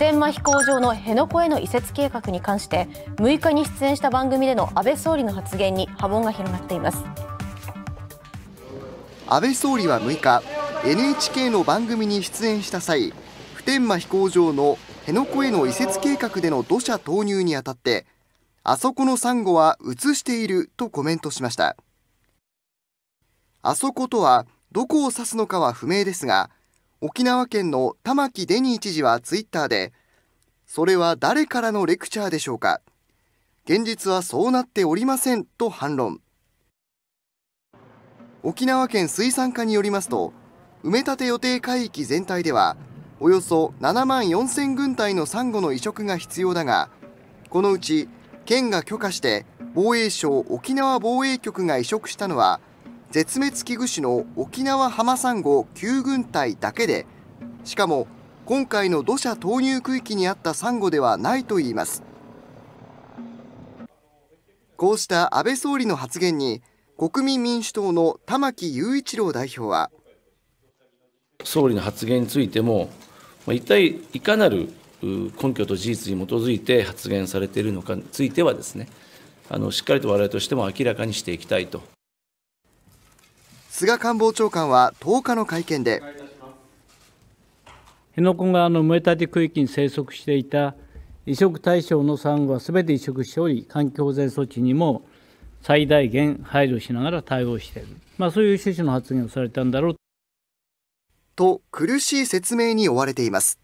天間飛行場の辺野古への移設計画に関して6日に出演した番組での安倍総理の発言に波紋が広がっています安倍総理は6日 NHK の番組に出演した際普天間飛行場の辺野古への移設計画での土砂投入にあたってあそこのサンゴは移しているとコメントしましたあそことはどこを指すのかは不明ですが沖縄県の玉城デニー知事はツイッターで、それは誰からのレクチャーでしょうか。現実はそうなっておりませんと反論。沖縄県水産課によりますと、埋め立て予定海域全体では、およそ7万4000軍隊のサンゴの移植が必要だが、このうち県が許可して防衛省沖縄防衛局が移植したのは絶滅危惧種の沖縄浜サンゴ9軍隊だけでしかも今回の土砂投入区域にあったサンゴではないといいますこうした安倍総理の発言に国民民主党の玉木雄一郎代表は総理の発言についても一体いかなる根拠と事実に基づいて発言されているのかについてはですねあのしっかりと我々としても明らかにしていきたいと。菅官房長官は10日の会見で辺野古側の埋め立て区域に生息していた移植対象のサンゴはすべて移植しており環境保全措置にも最大限配慮しながら対応している、まあ、そういう趣旨の発言をされたんだろうと苦しい説明に追われています。